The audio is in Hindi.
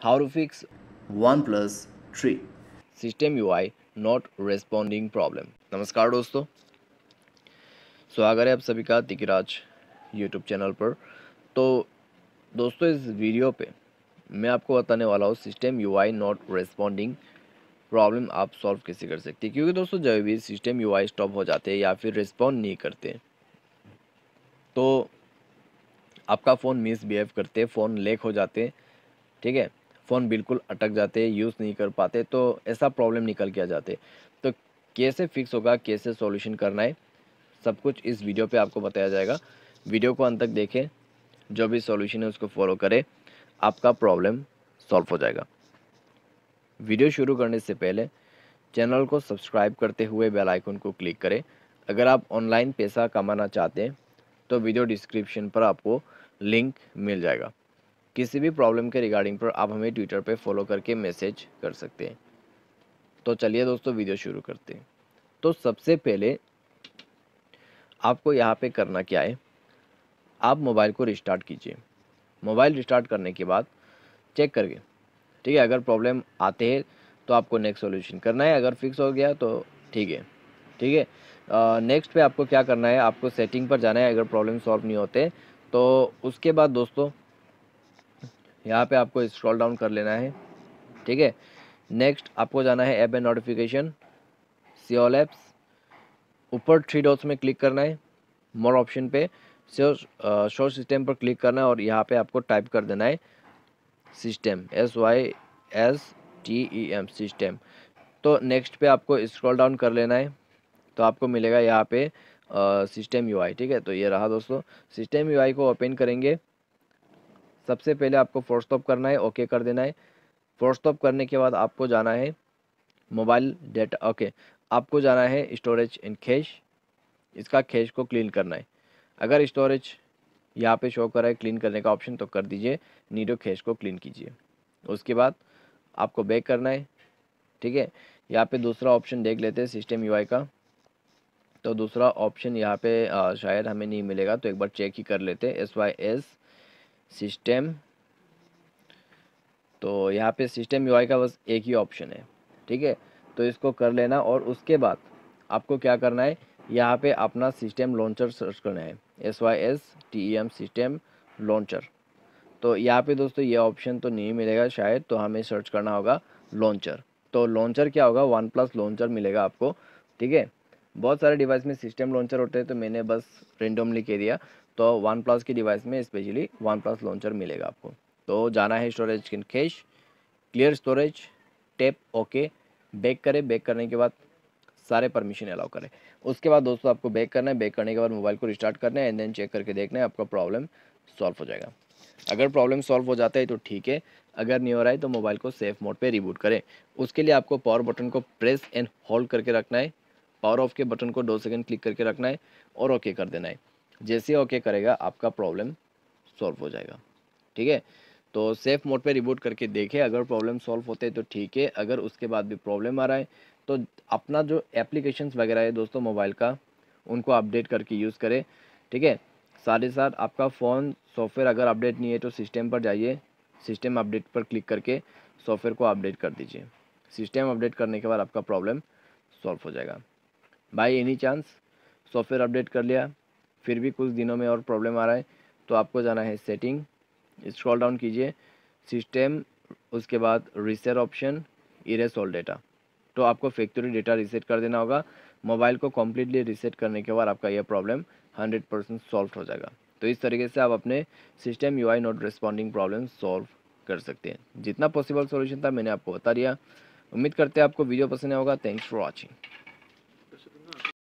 how to fix OnePlus 3 system U I not responding problem नमस्कार दोस्तों स्वागत है आप सभी का तिकराज यूट्यूब चैनल पर तो दोस्तों इस वीडियो पे मैं आपको बताने वाला हूँ system U I not responding problem आप सॉल्व कैसे कर सकते क्योंकि दोस्तों जब भी सिस्टम यू आई स्टॉप हो जाते हैं या फिर रिस्पॉन्ड नहीं करते तो आपका फ़ोन मिसबिहेव करते फ़ोन लेक हो जाते ठीक है फ़ोन बिल्कुल अटक जाते यूज़ नहीं कर पाते तो ऐसा प्रॉब्लम निकल के आ जाते तो कैसे फिक्स होगा कैसे सॉल्यूशन करना है सब कुछ इस वीडियो पे आपको बताया जाएगा वीडियो को अंत तक देखें जो भी सॉल्यूशन है उसको फॉलो करें आपका प्रॉब्लम सॉल्व हो जाएगा वीडियो शुरू करने से पहले चैनल को सब्सक्राइब करते हुए बेल आइकन को क्लिक करें अगर आप ऑनलाइन पैसा कमाना चाहते हैं तो वीडियो डिस्क्रिप्शन पर आपको लिंक मिल जाएगा किसी भी प्रॉब्लम के रिगार्डिंग पर आप हमें ट्विटर पर फॉलो करके मैसेज कर सकते हैं तो चलिए दोस्तों वीडियो शुरू करते हैं तो सबसे पहले आपको यहाँ पे करना क्या है आप मोबाइल को रिस्टार्ट कीजिए मोबाइल रिस्टार्ट करने के बाद चेक करके ठीक है अगर प्रॉब्लम आते हैं तो आपको नेक्स्ट सॉल्यूशन करना है अगर फिक्स हो गया तो ठीक है ठीक है नेक्स्ट पे आपको क्या करना है आपको सेटिंग पर जाना है अगर प्रॉब्लम सॉल्व नहीं होते तो उसके बाद दोस्तों यहाँ पे आपको स्क्रॉल डाउन कर लेना है ठीक है नेक्स्ट आपको जाना है app and notification see all apps ऊपर थ्री डॉट्स में क्लिक करना है मोर ऑप्शन पे शो सिस्टम पर क्लिक करना है और यहाँ पे आपको टाइप कर देना है system S Y S T E M system तो नेक्स्ट पे आपको स्क्रॉल डाउन कर लेना है तो आपको मिलेगा यहाँ पे सिस्टम यू आई ठीक है तो ये रहा दोस्तों सिस्टम यू आई को ओपन करेंगे सबसे पहले आपको फोर स्टॉप करना है ओके कर देना है फोर स्टॉप करने के बाद आपको जाना है मोबाइल डेटा ओके आपको जाना है स्टोरेज इन खेश इसका खेश को क्लीन करना है अगर स्टोरेज यहाँ पे शो कर रहा है क्लीन करने का ऑप्शन तो कर दीजिए नीडो खेश को क्लीन कीजिए उसके बाद आपको बैक करना है ठीक है यहाँ पे दूसरा ऑप्शन देख लेते हैं सिस्टम यूआई का तो दूसरा ऑप्शन यहाँ पे शायद हमें नहीं मिलेगा तो एक बार चेक ही कर लेते एस वाई एस सिस्टम तो यहाँ पे सिस्टम यूआई का बस एक ही ऑप्शन है ठीक है तो इसको कर लेना और उसके बाद आपको क्या करना है यहाँ पे अपना सिस्टम लॉन्चर सर्च करना है S Y S T E M system launcher तो यहाँ पे दोस्तों ये ऑप्शन तो नहीं मिलेगा शायद तो हमें सर्च करना होगा लॉन्चर तो लॉन्चर क्या होगा वन प्लस लॉन्चर मिलेगा आपको ठीक है बहुत सारे डिवाइस में सिस्टम लॉन्चर होते हैं तो मैंने बस रेंडमली कह दिया तो वन प्लस की डिवाइस में स्पेशली वन प्लस लॉन्चर मिलेगा आपको तो जाना है स्टोरेज किन cache clear storage tap okay back करें बैक करने के बाद सारे परमिशन अलाउ करें उसके बाद दोस्तों आपको बैक करना है बैक करने के बाद मोबाइल को रिस्टार्ट करना है एंड देन चेक करके देखना है आपका प्रॉब्लम सॉल्व हो जाएगा अगर प्रॉब्लम सॉल्व हो जाता है तो ठीक है अगर नहीं हो रहा है तो मोबाइल को सेफ मोड पे रिबूट करें उसके लिए आपको पावर बटन को प्रेस एंड होल्ड करके रखना है पावर ऑफ के बटन को दो सेकंड क्लिक करके रखना है और ओके कर देना है जैसे ओके करेगा आपका प्रॉब्लम सॉल्व हो जाएगा ठीक है तो सेफ मोड पे रिबूट करके देखें अगर प्रॉब्लम सॉल्व होते तो ठीक है अगर उसके बाद भी प्रॉब्लम आ रहा है तो अपना जो एप्लीकेशंस वगैरह है दोस्तों मोबाइल का उनको अपडेट करके यूज़ करें ठीक है साथ ही साथ आपका फ़ोन सॉफ्टवेयर अगर अपडेट नहीं है तो सिस्टम पर जाइए सिस्टम अपडेट पर क्लिक करके सॉफ्टवेयर को अपडेट कर दीजिए सिस्टम अपडेट करने के बाद आपका प्रॉब्लम सॉल्व हो जाएगा by any chance software update कर लिया फिर भी कुछ दिनों में और प्रॉब्लम आ रहा है तो आपको जाना है सेटिंग स्क्रॉल डाउन कीजिए सिस्टम उसके बाद reset option erase all data तो आपको फैक्ट्री डेटा रिसेट कर देना होगा मोबाइल को कम्प्लीटली रिसेट करने के बाद आपका यह प्रॉब्लम हंड्रेड परसेंट सॉल्व हो जाएगा तो इस तरीके से आप अपने system U I not responding problem solve कर सकते हैं जितना पॉसिबल सॉल्यूशन था मैंने आपको बता दिया उम्मीद करते हैं आपको वीडियो पसंद आएगा थैंक्स फॉर वॉचिंग